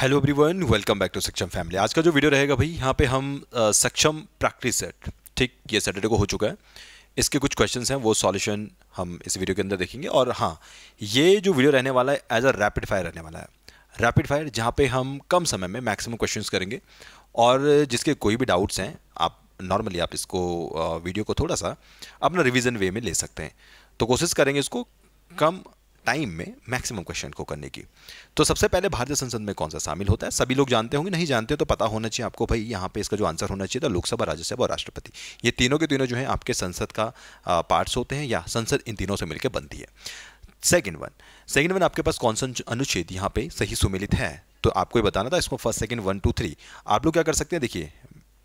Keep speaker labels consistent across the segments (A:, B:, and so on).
A: hello everyone welcome back to Saksham family आज का जो वीडियो रहेगा भाई यहाँ पे हम आ, सक्षम प्रैक्टिस सेट ठीक ये सैटरडे को हो चुका है इसके कुछ क्वेश्चंस हैं वो सॉल्यूशन हम इस वीडियो के अंदर देखेंगे और हाँ ये जो वीडियो रहने वाला है एज अ रैपिड फायर रहने वाला है रैपिड फायर जहाँ पे हम कम समय में मैक्सिमम क्वेश्चन करेंगे और जिसके कोई भी डाउट्स हैं आप नॉर्मली आप इसको वीडियो को थोड़ा सा अपना रिविज़न वे में ले सकते हैं तो कोशिश करेंगे इसको कम टाइम में मैक्सिमम क्वेश्चन को करने की तो सबसे पहले भारतीय संसद में कौन सा शामिल होता है सभी लोग जानते होंगे नहीं जानते तो पता होना चाहिए आपको भाई यहाँ पे इसका जो आंसर होना चाहिए था लोकसभा राज्यसभा और राष्ट्रपति ये तीनों के तीनों जो है आपके संसद का पार्ट्स होते हैं या संसद इन तीनों से मिलकर बनती है सेकेंड वन सेकेंड वन आपके पास कौन सा अनुच्छेद यहाँ पे सही सुमिलित है तो आपको ये बताना था इसको first second one two three आप लोग क्या कर सकते हैं देखिए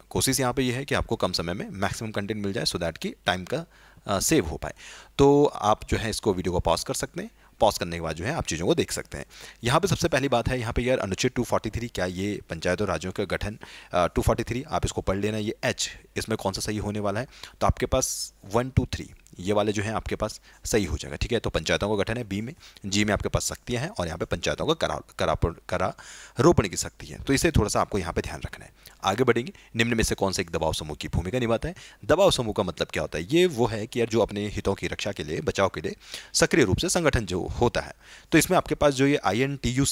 A: कोशिश यहाँ पे ये यह है कि आपको कम समय में मैक्सिमम कंटेंट मिल जाए सो दैट कि टाइम का सेव हो पाए तो आप जो है इसको वीडियो को पॉज कर सकते हैं पॉज करने के बाद जो है आप चीज़ों को देख सकते हैं यहाँ पे सबसे पहली बात है यहाँ पे यार अनुच्छेद 243 क्या ये पंचायत और राज्यों का गठन आ, 243 आप इसको पढ़ लेना ये एच इसमें कौन सा सही होने वाला है तो आपके पास वन टू थ्री ये वाले जो है आपके पास सही हो जाएगा ठीक है तो पंचायतों का गठन है बी में जी में आपके पास शक्तियाँ हैं और यहाँ पे पंचायतों का करा करा रोपण की शक्ति है तो इसे थोड़ा सा आपको यहाँ पे ध्यान रखना है आगे बढ़ेंगे निम्न में से कौन सा एक दबाव समूह की भूमिका निभाता है दबाव समूह का मतलब क्या होता है ये वो है कि यार जो अपने हितों की रक्षा के लिए बचाव के लिए सक्रिय रूप से संगठन जो होता है तो इसमें आपके पास जो ये आई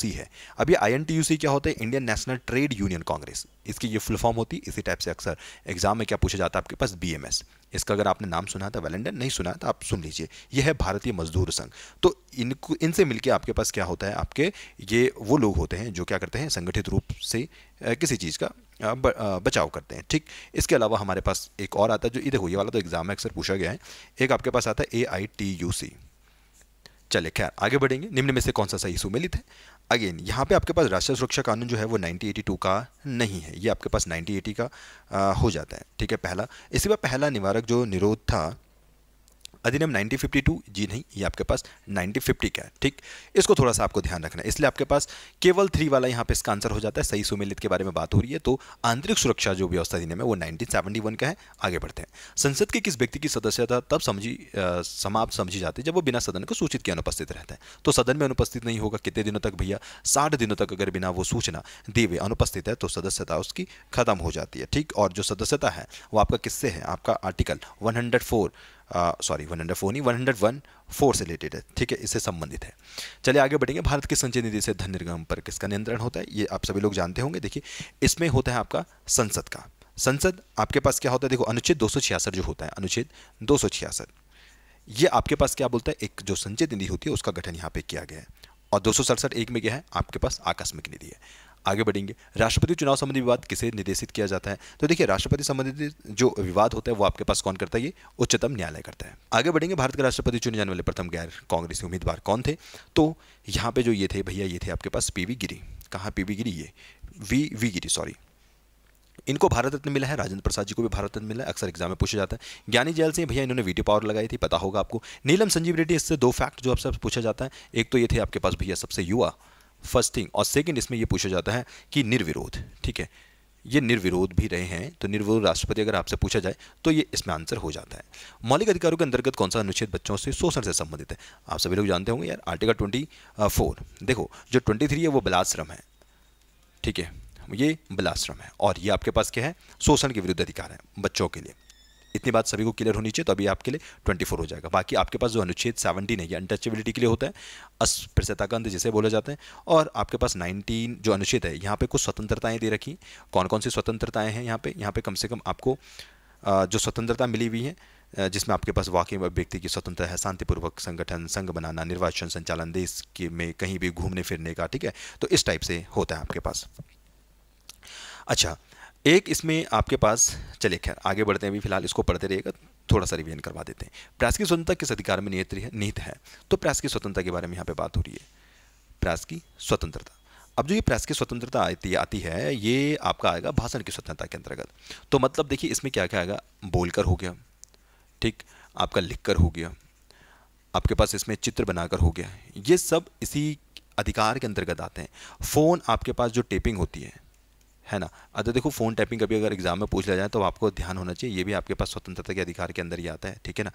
A: है अब ये आई क्या होता है Indian national trade union Congress इसकी ये फुल फॉर्म होती है इसी टाइप से अक्सर एग्जाम में क्या पूछा जाता है आपके पास बी इसका अगर आपने नाम सुना था वेलेंडन नहीं नहीं सुना है तो आप सुन लीजिए यह है भारतीय मजदूर संघ तो इनको इनसे मिलकर आपके पास क्या होता है आपके ये वो लोग होते हैं जो क्या करते हैं संगठित रूप से किसी चीज़ का बचाव करते हैं ठीक इसके अलावा हमारे पास एक और आता है जो इधर हुई वाला तो एग्जाम में अक्सर पूछा गया है एक आपके पास आता है ए आई टी यू सी चले खैर आगे बढ़ेंगे निम्न में से कौन सा सही सुमेलित है अगेन यहाँ पे आपके पास राष्ट्रीय सुरक्षा कानून जो है वो 1982 का नहीं है ये आपके पास 1980 का आ, हो जाता है ठीक है पहला इसके बाद पहला निवारक जो निरोध था अधिनियम 1952 जी नहीं ये आपके पास 1950 का है ठीक इसको थोड़ा सा आपको ध्यान रखना है इसलिए आपके पास केवल थ्री वाला यहाँ पे इसका आंसर हो जाता है सही सुमेलित के बारे में बात हो रही है तो आंतरिक सुरक्षा जो व्यवस्था अधिनियम है वो नाइनटीन का है आगे बढ़ते हैं संसद के किस व्यक्ति की सदस्यता तब समझी समाप्त समझी जाती है जब वो बिना सदन को सूचित किया अनुपस्थित रहता है तो सदन में अनुपस्थित नहीं होगा कितने दिनों तक भैया साठ दिनों तक अगर बिना वो सूचना दिए हुए अनुपस्थित है तो सदस्यता उसकी खत्म हो जाती है ठीक और जो सदस्यता है वो आपका किससे है आपका article 104 sorry one hundred four नहीं वन हंड्रेड वन फोर से रिलेटेड है ठीक है इससे संबंधित है चलिए आगे बढ़ेंगे भारत की संचय निधि से धन निर्गम पर किसका नियंत्रण होता है ये आप सभी लोग जानते होंगे देखिए इसमें होता है आपका संसद का संसद आपके पास क्या होता है देखो अनुच्छेद दो जो होता है अनुच्छेद दो ये आपके पास क्या बोलता है एक जो संचय निधि होती है उसका गठन यहाँ पे किया गया है और दो एक में क्या है आपके पास आकस्मिक निधि है आगे बढ़ेंगे राष्ट्रपति चुनाव संबंधी विवाद किसे निर्देशित किया जाता है तो देखिए राष्ट्रपति संबंधित जो विवाद होता है वो आपके पास कौन करता है ये उच्चतम न्यायालय करता है आगे बढ़ेंगे भारत के राष्ट्रपति चुने जाने वाले प्रथम गैर कांग्रेसी उम्मीदवार कौन थे तो यहाँ पे जो ये थे भैया ये थे आपके पास पी गिरी कहाँ पी गिरी ये वी वी गिरी सॉरी इनको भारत रत्न मिला है राजेंद्र प्रसाद जी को भी भारत रत्न मिला है अक्सर एग्जाम में पूछा जाता है ज्ञानी जैल सिंह भैया इन्होंने वीडियो पावर लगाई थी पता होगा आपको नीलम संजीव रेड्डी इससे दो फैक्ट जो आपसे पूछा जाता है एक तो ये थे आपके पास भैया सबसे युवा फर्स्ट थिंग और सेकंड इसमें ये पूछा जाता है कि निर्विरोध ठीक है ये निर्विरोध भी रहे हैं तो निर्विरोध राष्ट्रपति अगर आपसे पूछा जाए तो ये इसमें आंसर हो जाता है मौलिक अधिकारों के अंतर्गत कौन सा अनुच्छेद बच्चों से शोषण से संबंधित है आप सभी लोग जानते होंगे यार आर्टिकल ट्वेंटी फोर देखो जो ट्वेंटी थ्री है वो बलाश्रम है ठीक है ये बलाश्रम है और ये आपके पास क्या है शोषण के विरुद्ध अधिकार है बच्चों के लिए इतनी बात सभी को क्लियर होनी चाहिए तो अभी आपके लिए ट्वेंटी फोर हो जाएगा बाकी आपके पास जो अनुच्छेद सेवनटीन है ये अनटचेबिलिटी के लिए होता है अस्पृश्यता का अंत जिसे बोले जाता है और आपके पास नाइनटीन जो अनुच्छेद है यहाँ पर कुछ स्वतंत्रताएँ दे रखी कौन कौन सी स्वतंत्रताएँ हैं यहाँ पर यहाँ पर कम से कम आपको जो स्वतंत्रता मिली हुई है जिसमें आपके पास वाकई व्यक्ति की स्वतंत्रता है शांतिपूर्वक संगठन संघ बनाना निर्वाचन संचालन देश के में कहीं भी घूमने फिरने का ठीक है तो इस टाइप से होता है आपके पास अच्छा एक इसमें आपके पास चले खैर आगे बढ़ते हैं अभी फिलहाल इसको पढ़ते रहिएगा थोड़ा सा रिवीजन करवा देते हैं प्रेस की स्वतंत्रता किस अधिकार में नियत है निहित है तो प्रेस की स्वतंत्रता के बारे में यहाँ पे बात हो रही है प्रेस की स्वतंत्रता अब जो ये प्रेस की स्वतंत्रता आती आती है ये आपका आएगा भाषण की स्वतंत्रता के अंतर्गत तो मतलब देखिए इसमें क्या क्या आएगा बोलकर हो गया ठीक आपका लिखकर हो गया आपके पास इसमें चित्र बनाकर हो गया ये सब इसी अधिकार के अंतर्गत आते हैं फ़ोन आपके पास जो टेपिंग होती है है ना अच्छा देखो फ़ोन टाइपिंग कभी अगर एग्जाम में पूछ लिया जाए तो आपको ध्यान होना चाहिए ये भी आपके पास स्वतंत्रता के अधिकार के अंदर ही आता है ठीक है ना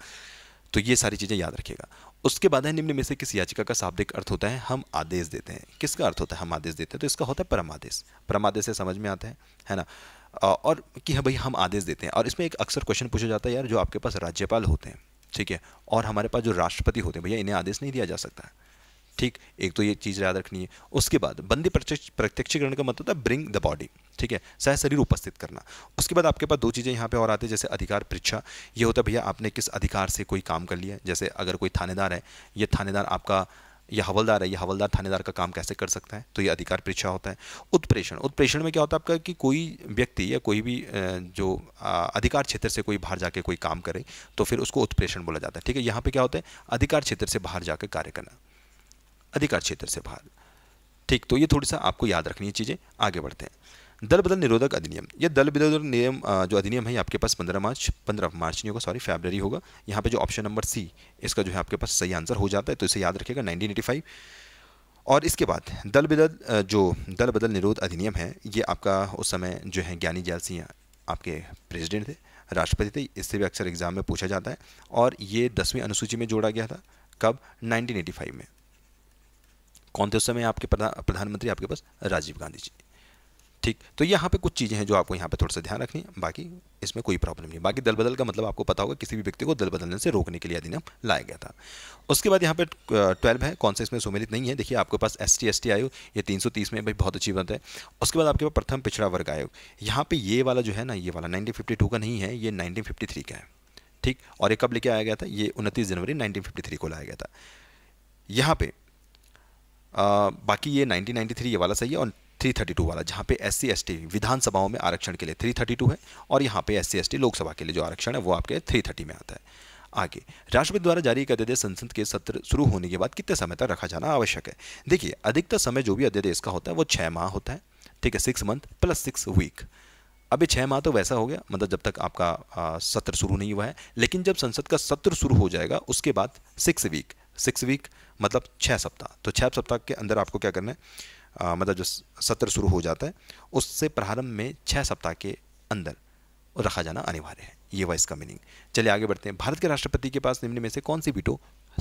A: तो ये सारी चीज़ें याद रखिएगा उसके बाद है निम्न में से किस याचिका का शाब्दिक अर्थ होता है हम आदेश देते हैं किसका अर्थ होता है हम आदेश देते हैं तो इसका होता है परमादेश परमादेश से समझ में आता है है ना और कि हाँ भाई हम आदेश देते हैं और इसमें एक अक्सर क्वेश्चन पूछा जाता है यार जो आपके पास राज्यपाल होते हैं ठीक है और हमारे पास जो राष्ट्रपति होते हैं भैया इन्हें आदेश नहीं दिया जा सकता है ठीक एक तो ये चीज़ याद रखनी है उसके बाद बंदी प्रत्यक्षीकरण का मतलब है ब्रिंग द बॉडी ठीक है सह शरीर उपस्थित करना उसके बाद आपके पास दो चीज़ें यहाँ पे और आती है जैसे अधिकार परीक्षा ये होता है भैया आपने किस अधिकार से कोई काम कर लिया जैसे अगर कोई थानेदार है ये थानेदार आपका यह हवलदार है या हवलदार थानेदार का काम कैसे कर सकता है तो ये अधिकार परीक्षा होता है उत्प्रेषण उत्प्रेषण में क्या होता है आपका कि कोई व्यक्ति या कोई भी जो अधिकार क्षेत्र से कोई बाहर जाके कोई काम करे तो फिर उसको उत्प्रेषण बोला जाता है ठीक है यहाँ पे क्या होता है अधिकार क्षेत्र से बाहर जाकर कार्य करना अधिकार क्षेत्र से बाहर ठीक तो ये थोड़ी सा आपको याद रखनी है चीज़ें आगे बढ़ते हैं दल बदल निरोधक अधिनियम ये दल बदल नियम जो अधिनियम है आपके पास पंद्रह मार्च पंद्रह मार्च नहीं होगा सॉरी फेबररी होगा यहाँ पे जो ऑप्शन नंबर सी इसका जो है आपके पास सही आंसर हो जाता है तो इसे याद रखिएगा नाइनटीन एटी फाइव और इसके बाद दल बदल जो दल बदल निरोध अधिनियम है ये आपका उस समय जो है ज्ञानी जैल सिंह आपके प्रेसिडेंट थे राष्ट्रपति थे इससे भी अक्सर एग्जाम में पूछा जाता है और ये दसवीं अनुसूची में जोड़ा गया था कब 1985 में कौन थे उस समय आपके प्रधानमंत्री आपके पास राजीव गांधी जी ठीक तो यहाँ पे कुछ चीज़ें हैं जो आपको यहाँ पे थोड़ा सा ध्यान रखनी है बाकी इसमें कोई प्रॉब्लम नहीं बाकी दल बदल का मतलब आपको पता होगा किसी भी व्यक्ति को दल बदलने से रोकने के लिए अधिनियम लाया गया था उसके बाद यहाँ पे ट्वेल्व है कौन सा इसमें सुमेलित नहीं है देखिए आपके पास एस टी एस टी आयोग ये तीन सौ तीस में भाई बहुत अच्छी बात है उसके बाद आपके पास प्रथम पिछड़ा वर्ग आयोग यहाँ पर ये वाला जो है ना ये वाला नाइनटीन फिफ्टी टू का नहीं है ये नाइनटीन फिफ्टी थ्री का है ठीक और ये कब लेके आया गया था ये उनतीस जनवरी नाइनटीन फिफ्टी थ्री को लाया गया था यहाँ पे बाकी ये 1993 ये वाला सही है और 332 वाला जहाँ पे एस सी एस विधानसभाओं में आरक्षण के लिए 332 है और यहाँ पे एस सी लोकसभा के लिए जो आरक्षण है वो आपके 330 में आता है आगे राष्ट्रपति द्वारा जारी एक अध्यादेश संसद के सत्र शुरू होने के बाद कितने समय तक रखा जाना आवश्यक है देखिए अधिकतर समय जो भी अध्यादेश का होता है वो छः माह होता है ठीक है six month plus six week अभी छः माह तो वैसा हो गया मतलब जब तक आपका सत्र शुरू नहीं हुआ है लेकिन जब संसद का सत्र शुरू हो जाएगा उसके बाद सिक्स वीक सिक्स वीक मतलब छः सप्ताह तो छः सप्ताह के अंदर आपको क्या करना है आ, मतलब जो सत्र शुरू हो जाता है उससे प्रारंभ में छः सप्ताह के अंदर रखा जाना अनिवार्य है ये वाइस का मीनिंग चलिए आगे बढ़ते हैं भारत के राष्ट्रपति के पास निम्न में से कौन सी वीटो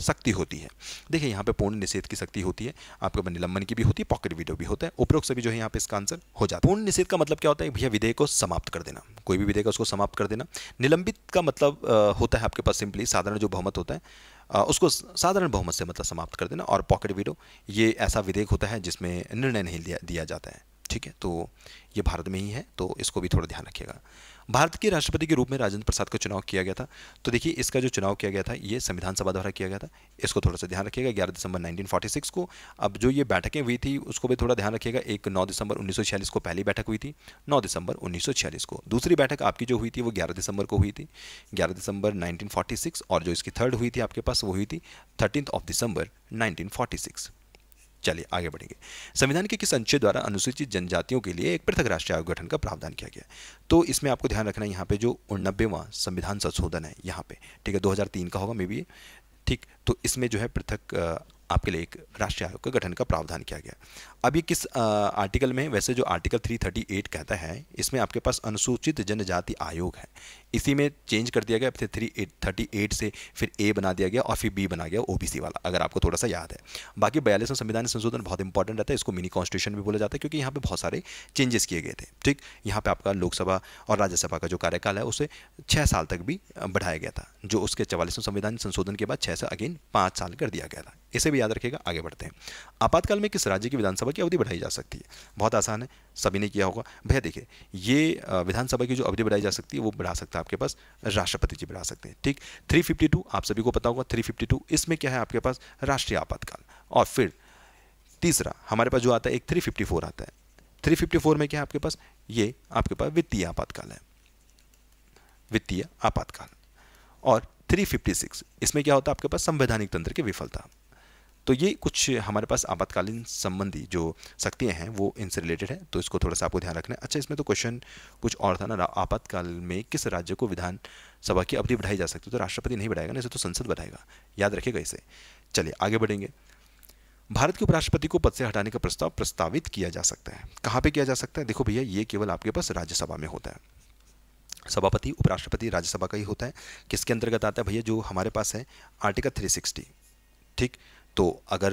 A: शक्ति होती है देखिए यहाँ पे पूर्ण निषेध की शक्ति होती है आपके निलंबन की भी होती है पॉकेट वीडियो भी होता है उपरोक्त सभी जो है यहाँ पे इसका आंसर हो जाता है पूर्ण निषेध का मतलब क्या होता है भैया विधेयक को समाप्त कर देना कोई भी विधेयक उसको समाप्त कर देना निलंबित का मतलब होता है आपके पास सिंपली साधारण जो बहुमत होता है उसको साधारण बहुमत से मतलब समाप्त कर देना और पॉकेट वीडो ये ऐसा विधेयक होता है जिसमें निर्णय नहीं दिया दिया जाता है ठीक है तो ये भारत में ही है तो इसको भी थोड़ा ध्यान रखिएगा भारत के राष्ट्रपति के रूप में राजेंद्र प्रसाद का चुनाव किया गया था तो देखिए इसका जो चुनाव किया गया था ये संविधान सभा द्वारा किया गया था इसको थोड़ा सा ध्यान रखिएगा ग्यारह दिसंबर नाइनटीन को अब जो ये बैठकें हुई थी उसको भी थोड़ा ध्यान रखिएगा एक नौ दिसंबर उन्नीस को पहली बैठक हुई थी नौ दिसंबर उन्नीस को दूसरी बैठक आपकी जो हुई थी वो ग्यारह दिसंबर को हुई थी ग्यारह दिसंबर नाइनटीन और जो इसकी थर्ड हुई थी आपके पास वो हुई थी थर्टीन ऑफ दिसंबर नाइनटीन चलिए आगे बढ़ेंगे संविधान के किस अनुच्छेद द्वारा अनुसूचित जनजातियों के लिए एक पृथक राष्ट्रीय आयोग गठन का प्रावधान किया गया तो इसमें आपको ध्यान रखना है यहाँ पे जो उन्नबेवा संविधान संशोधन है यहाँ पे ठीक है 2003 का होगा मे बी ठीक तो इसमें जो है पृथक आपके लिए एक राष्ट्रीय आयोग का गठन का प्रावधान किया गया अब ये किस आ, आर्टिकल में वैसे जो आर्टिकल 338 कहता है इसमें आपके पास अनुसूचित जनजाति आयोग है इसी में चेंज कर दिया गया फिर थ्री एट थर्टी एट से फिर ए बना दिया गया और फिर बी बना गया ओबीसी वाला अगर आपको थोड़ा सा याद है बाकी बयालीसवें संविधान संशोधन बहुत इंपॉर्टेंट रहता है इसको मिनी कॉन्स्टिट्यूशन भी बोला जाता है क्योंकि यहाँ पर बहुत सारे चेंजेस किए गए थे ठीक यहाँ पर आपका लोकसभा और राज्यसभा का जो कार्यकाल है उसे छः साल तक भी बढ़ाया गया था जो उसके चवालीसवें संविधान संशोधन के बाद छः से अगेन पाँच साल कर दिया गया था इसे भी याद रखिएगा आगे बढ़ते हैं आपातकाल में किस राज्य की विधानसभा की अवधि बढ़ाई जा सकती है बहुत आसान है सभी ने किया होगा भैया देखिए ये विधानसभा की जो अवधि बढ़ाई जा सकती है वो बढ़ा सकता है आपके पास राष्ट्रपति जी बढ़ा सकते हैं ठीक 352 आप सभी को पता होगा 352 इसमें क्या है आपके पास राष्ट्रीय आपातकाल और फिर तीसरा हमारे पास जो आता है एक फोर आता है फोर में क्या है आपके पास ये आपके पास वित्तीय आपातकाल है वित्तीय आपातकाल और सिक्स इसमें क्या होता है आपके पास संवैधानिक तंत्र की विफलता तो ये कुछ हमारे पास आपातकालीन संबंधी जो शक्तियाँ हैं वो इनसे रिलेटेड है तो इसको थोड़ा सा आपको ध्यान रखना है अच्छा इसमें तो क्वेश्चन कुछ और था ना आपातकाल में किस राज्य को विधानसभा की अवधि बढ़ाई जा सकती है तो राष्ट्रपति नहीं बढ़ाएगा ना इसे तो संसद बढ़ाएगा याद रखेगा इसे चलिए आगे बढ़ेंगे भारत के उपराष्ट्रपति को पद से हटाने का प्रस्ताव प्रस्तावित किया जा सकता है कहाँ पे किया जा सकता है देखो भैया ये केवल आपके पास राज्यसभा में होता है सभापति उपराष्ट्रपति राज्यसभा का ही होता है किसके अंतर्गत आता है भैया जो हमारे पास है आर्टिकल 360 ठीक तो अगर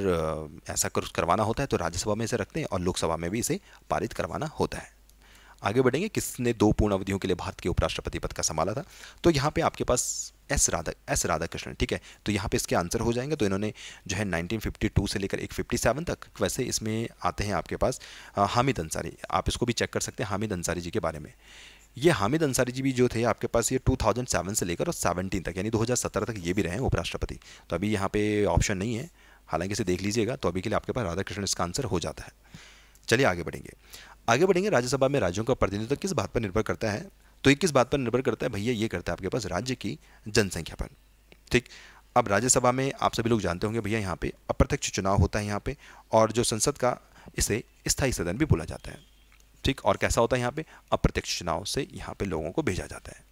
A: ऐसा कर करवाना होता है तो राज्यसभा में इसे रखते हैं और लोकसभा में भी इसे पारित करवाना होता है आगे बढ़ेंगे किसने दो पूर्ण अवधियों के लिए भारत के उपराष्ट्रपति पद का संभाला था तो यहाँ पे आपके पास एस राधा एस राधा कृष्ण ठीक है तो यहाँ पे इसके आंसर हो जाएंगे तो इन्होंने जो है 1952 से लेकर एक फिफ्टी सेवन तक वैसे इसमें आते हैं आपके पास हामिद अंसारी आप इसको भी चेक कर सकते हैं हामिद अंसारी जी के बारे में ये हामिद अंसारी जी भी जो थे आपके पास ये 2007 से लेकर और 17 तक यानी 2017 तक ये भी रहे हैं उपराष्ट्रपति तो अभी यहाँ पे ऑप्शन नहीं है हालांकि इसे देख लीजिएगा तो अभी के लिए आपके पास राधा कृष्ण इसका आंसर हो जाता है चलिए आगे बढ़ेंगे आगे बढ़ेंगे राज्यसभा में राज्यों का प्रतिनिधित्व किस बात पर निर्भर करता है तो ये किस बात पर निर्भर करता है भैया ये करता है आपके पास राज्य की जनसंख्या पर ठीक अब राज्यसभा में आप सभी लोग जानते होंगे भैया यहाँ पे अप्रत्यक्ष चुनाव होता है यहाँ पे और जो संसद का इसे स्थायी सदन भी बोला जाता है ठीक और कैसा होता है यहाँ पे अप्रत्यक्ष चुनाव से यहाँ पे लोगों को भेजा जाता है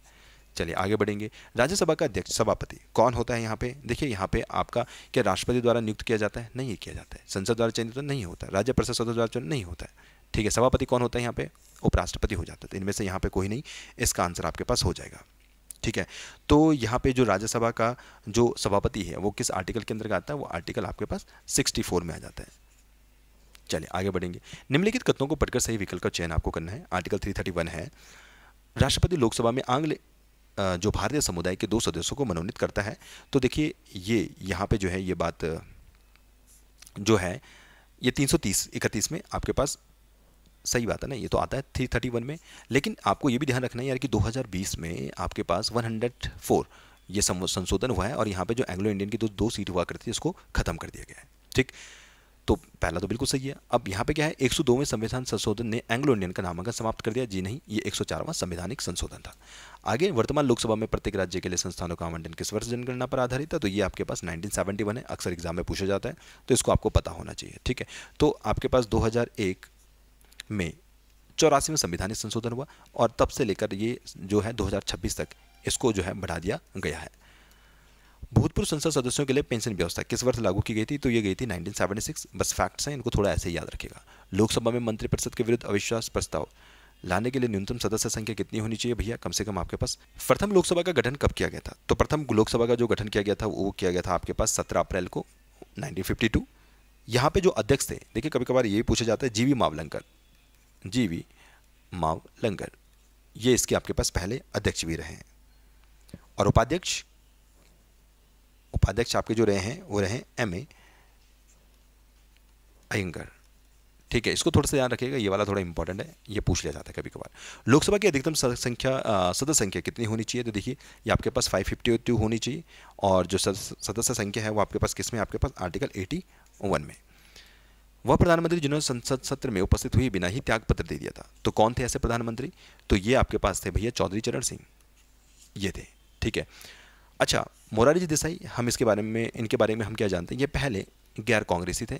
A: चलिए आगे बढ़ेंगे राज्यसभा का अध्यक्ष सभापति कौन होता है यहाँ पे देखिए यहाँ पे आपका क्या राष्ट्रपति द्वारा नियुक्त किया जाता है नहीं किया जाता है संसद द्वारा चयनित तो नहीं होता राज्य परिषद सदस्य द्वारा चयन नहीं होता है ठीक है सभापति कौन होता है यहाँ पे उपराष्ट्रपति हो जाता है तो इनमें से यहाँ पे कोई नहीं इसका आंसर आपके पास हो जाएगा ठीक है तो यहाँ पे जो राज्यसभा का जो सभापति है वो किस आर्टिकल के अंदर आता है वो आर्टिकल आपके पास 64 में आ जाता है चलिए आगे बढ़ेंगे निम्नलिखित कथनों को पढ़कर सही विकल्प का चयन आपको करना है आर्टिकल 331 है राष्ट्रपति लोकसभा में आंग जो भारतीय समुदाय के दो सदस्यों को मनोनीत करता है तो देखिए ये यहाँ पे जो है ये बात जो है ये 330 इकतीस में आपके पास सही बात है ना ये तो आता है थ्री थर्टी वन में लेकिन आपको ये भी ध्यान रखना है यार कि 2020 में आपके पास 104 ये संशोधन हुआ है और यहाँ पे जो एंग्लो इंडियन की जो दो, दो सीट हुआ करती है उसको ख़त्म कर दिया गया है ठीक तो पहला तो बिल्कुल सही है अब यहाँ पे क्या है 102वें संविधान संशोधन ने एंग्लो इंडियन का नामांकन समाप्त कर दिया जी नहीं ये 104वां संवैधानिक संशोधन था आगे वर्तमान लोकसभा में प्रत्येक राज्य के लिए संस्थानों का आवंटन किस वर्ष जनगणना पर आधारित है तो ये आपके पास 1971 है अक्सर एग्जाम में पूछा जाता है तो इसको आपको पता होना चाहिए ठीक है तो आपके पास दो में चौरासीवें संविधानिक संशोधन हुआ और तब से लेकर ये जो है दो तक इसको जो है बढ़ा दिया गया है भूतपूर्व संसद सदस्यों के लिए पेंशन व्यवस्था किस वर्ष लागू की गई थी तो ये गई थी 1976 बस फैक्ट्स हैं इनको थोड़ा ऐसे याद रखेगा लोकसभा में मंत्री परिषद के विरुद्ध अविश्वास प्रस्ताव लाने के लिए न्यूनतम सदस्य संख्या कितनी होनी चाहिए भैया कम से कम आपके पास प्रथम लोकसभा का गठन कब किया गया था तो प्रथम लोकसभा का जो गठन किया गया था वो किया गया था आपके पास सत्रह अप्रैल को नाइनटीन यहाँ पे जो अध्यक्ष थे देखिए कभी कभार ये पूछा जाता है जीवी मावलंकर जीवी मावलंकर ये इसके आपके पास पहले अध्यक्ष भी रहे हैं और उपाध्यक्ष उपाध्यक्ष आपके जो रहे हैं वो रहे एम ए अयंगर ठीक है इसको थोड़ा सा ध्यान रखिएगा ये वाला थोड़ा इंपॉर्टेंट है ये पूछ लिया जाता है कभी कभार लोकसभा की अधिकतम संख्या सदस्य संख्या कितनी होनी चाहिए तो देखिए ये आपके पास फाइव फिफ्टी टू होनी चाहिए और जो सदस्य संख्या है वो आपके पास किस में आपके पास आर्टिकल एटी वन में वह प्रधानमंत्री जिन्होंने संसद सत्र में उपस्थित हुई बिना ही त्यागपत्र दे दिया था तो कौन थे ऐसे प्रधानमंत्री तो ये आपके पास थे भैया चौधरी चरण सिंह ये थे ठीक है अच्छा मोरारी जी देसाई हम इसके बारे में इनके बारे में हम क्या जानते हैं ये पहले गैर कांग्रेसी थे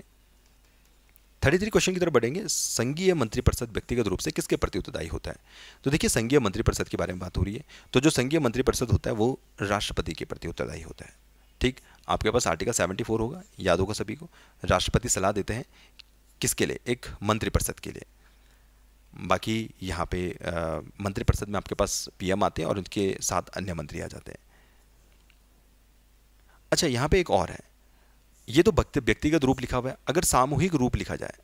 A: थर्टी थ्री क्वेश्चन की तरफ बढ़ेंगे संघीय मंत्रिपरिषद व्यक्तिगत रूप से किसके प्रति उत्तरदायी होता है तो देखिए संघीय मंत्रिपरिषद के बारे में बात हो रही है तो जो संघीय मंत्रिपरिषद होता है वो राष्ट्रपति के प्रति उत्तरदायी होता है ठीक आपके पास आर्टिकल सेवेंटी फोर होगा याद होगा सभी को राष्ट्रपति सलाह देते हैं किसके लिए एक मंत्रिपरिषद के लिए बाकी यहाँ पे मंत्रिपरिषद में आपके पास पीएम आते हैं और उनके साथ अन्य मंत्री आ जाते हैं अच्छा यहाँ पे एक और है ये तो व्यक्तिगत रूप लिखा हुआ है अगर सामूहिक रूप लिखा जाए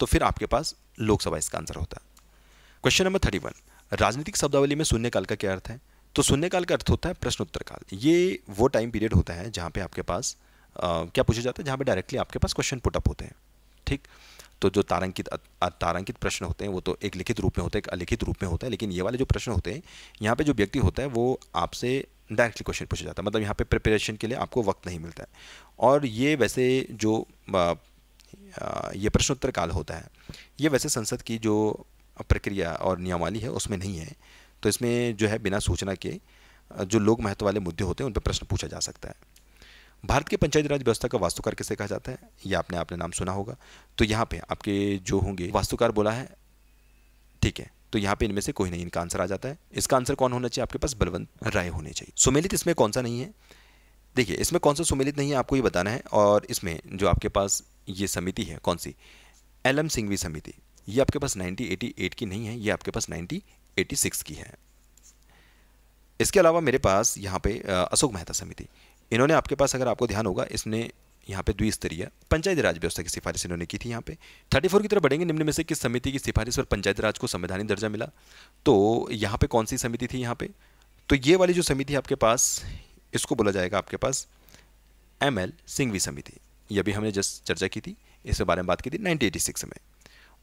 A: तो फिर आपके पास लोकसभा इसका आंसर होता है क्वेश्चन नंबर थर्टी वन राजनीतिक शब्दावली में शून्यकाल का क्या अर्थ है तो शून्यकाल का अर्थ होता है प्रश्नोत्तर काल ये वो टाइम पीरियड होता है जहाँ पे आपके पास आ, क्या पूछा जाता है जहाँ पे डायरेक्टली आपके पास क्वेश्चन पुटअप होते हैं ठीक तो जो तारांकित तारांकित प्रश्न होते हैं वो तो एक लिखित रूप में होते हैं एक अलिखित रूप में होता है लेकिन ये वाले जो प्रश्न होते हैं यहाँ पे जो व्यक्ति होता है वो आपसे डायरेक्टली क्वेश्चन पूछा जाता है मतलब यहाँ पे प्रिपरेशन के लिए आपको वक्त नहीं मिलता है और ये वैसे जो ये प्रश्नोत्तर काल होता है ये वैसे संसद की जो प्रक्रिया और नियमावली है उसमें नहीं है तो इसमें जो है बिना सूचना के जो लोग महत्व वाले मुद्दे होते हैं उन पर प्रश्न पूछा जा सकता है भारत के पंचायती राज व्यवस्था का वास्तुकार किसे कहा जाता है ये आपने आपने नाम सुना होगा तो यहाँ पे आपके जो होंगे वास्तुकार बोला है ठीक है तो यहाँ पे इनमें से कोई नहीं इनका आंसर आ जाता है इसका आंसर कौन होना चाहिए आपके पास बलवंत राय होने चाहिए सुमेलित इसमें कौन सा नहीं है देखिए इसमें कौन सा सुमेलित नहीं है आपको ये बताना है और इसमें जो आपके पास ये समिति है कौन सी एल एम सिंघवी समिति ये आपके पास 1988 की नहीं है ये आपके पास 1986 की है इसके अलावा मेरे पास यहाँ पे अशोक मेहता समिति इन्होंने आपके पास अगर आपको ध्यान होगा इसने यहाँ पे द्विस्तरीय पंचायती राज व्यवस्था की सिफारिश इन्होंने की थी यहाँ पे थर्टी फोर की तरफ बढ़ेंगे निम्न में से किस समिति की सिफारिश पर पंचायती राज को संवैधानिक दर्जा मिला तो यहाँ पे कौन सी समिति थी यहाँ पे तो ये वाली जो समिति आपके पास इसको बोला जाएगा आपके पास एम एल सिंघवी समिति ये भी हमने जस्ट चर्चा की थी इसके बारे में बात की थी नाइनटीन में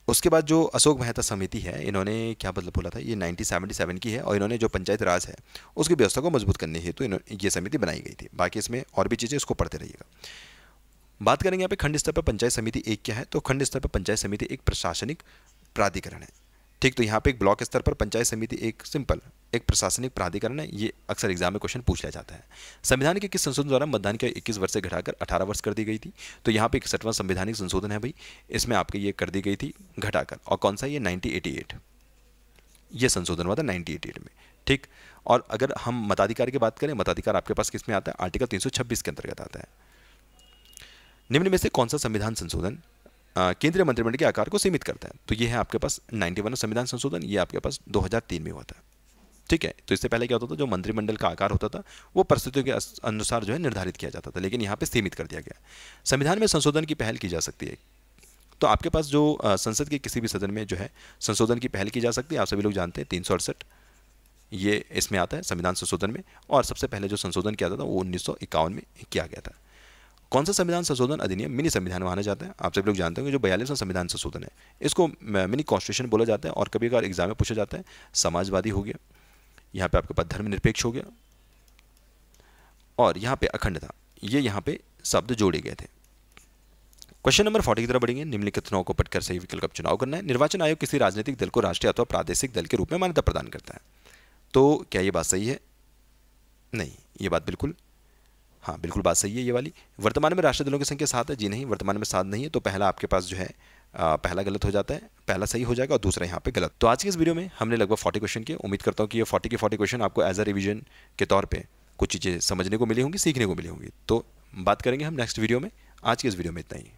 A: उसके बाद जो अशोक मेहता समिति है इन्होंने क्या मतलब बोला था ये 1977 की है और इन्होंने जो पंचायत राज है उसकी व्यवस्था को मजबूत करने हेतु तो ये समिति बनाई गई थी बाकी इसमें और भी चीज़ें इसको पढ़ते रहिएगा बात करेंगे यहाँ पे खंड स्तर पर पंचायत समिति एक क्या है तो खंड स्तर पर पंचायत समिति एक प्रशासनिक प्राधिकरण है ठीक तो यहाँ पे एक ब्लॉक स्तर पर पंचायत समिति एक सिंपल एक प्रशासनिक प्राधिकरण है ये अक्सर एग्जाम में क्वेश्चन पूछ लिया जाता है संविधान के किस संशोधन द्वारा मतदान की 21 वर्ष से घटाकर 18 वर्ष कर दी गई थी तो यहाँ पे इकसठवां संवैधानिक संशोधन है भाई इसमें आपके ये कर दी गई थी घटाकर और कौन सा ये नाइनटीन ये संशोधन हुआ था नाइनटीन में ठीक और अगर हम मताधिकार की बात करें मताधिकार आपके पास किस में आता है आर्टिकल तीन के अंतर्गत आता है निम्न में से कौन सा संविधान संशोधन केंद्रीय मंत्रिमंडल के आकार को सीमित करता है तो ये है आपके पास 91 संविधान संशोधन ये आपके पास 2003 में हुआ था ठीक है तो इससे पहले क्या होता था जो मंत्रिमंडल का आकार होता था वो परिस्थितियों के अनुसार जो है निर्धारित किया जाता था लेकिन यहाँ पर सीमित कर दिया गया संविधान में संशोधन की पहल की जा सकती है तो आपके पास जो संसद के किसी भी सदन में जो है संशोधन की पहल की जा सकती है आप सभी लोग जानते हैं तीन ये इसमें आता है संविधान संशोधन में और सबसे पहले जो संशोधन किया जाता था वो उन्नीस में किया गया था कौन सा संविधान संशोधन अधिनियम मिनी संविधान माना जाता है आप सभी लोग जानते हैं जो बयालीसवां संविधान संशोधन है इसको मिनी कॉन्स्टिट्यूशन बोला जाता है और कभी अगर एग्जाम में पूछा जाता है समाजवादी हो गया यहाँ पे आपके पास धर्म निरपेक्ष हो गया और यहाँ पे अखंडता ये यहाँ पे शब्द जोड़े गए थे क्वेश्चन नंबर फोर्टी की तरफ बढ़ेंगे निम्नलिखित नौ को पटकर सही विकल्प का चुनाव करना है निर्वाचन आयोग किसी राजनीतिक दल को राष्ट्रीय अथवा प्रादेशिक दल के रूप में मान्यता प्रदान करता है तो क्या ये बात सही है नहीं ये बात बिल्कुल हाँ बिल्कुल बात सही है ये वाली वर्तमान में राष्ट्रीय दलों की संख्या सात है जी नहीं वर्तमान में सात नहीं है तो पहला आपके पास जो है आ, पहला गलत हो जाता है पहला सही हो जाएगा और दूसरा यहाँ पे गलत तो आज की इस वीडियो में हमने लगभग फोर्टी क्वेश्चन किए उम्मीद करता हूँ कि ये फोर्टी के फोर्टी क्वेश्चन आपको एज अ रिविजन के तौर पर कुछ चीज़ें समझने को मिली होंगी सीखने को मिली होंगी तो बात करेंगे हम नेक्स्ट वीडियो में आज के इस वीडियो में इतना ही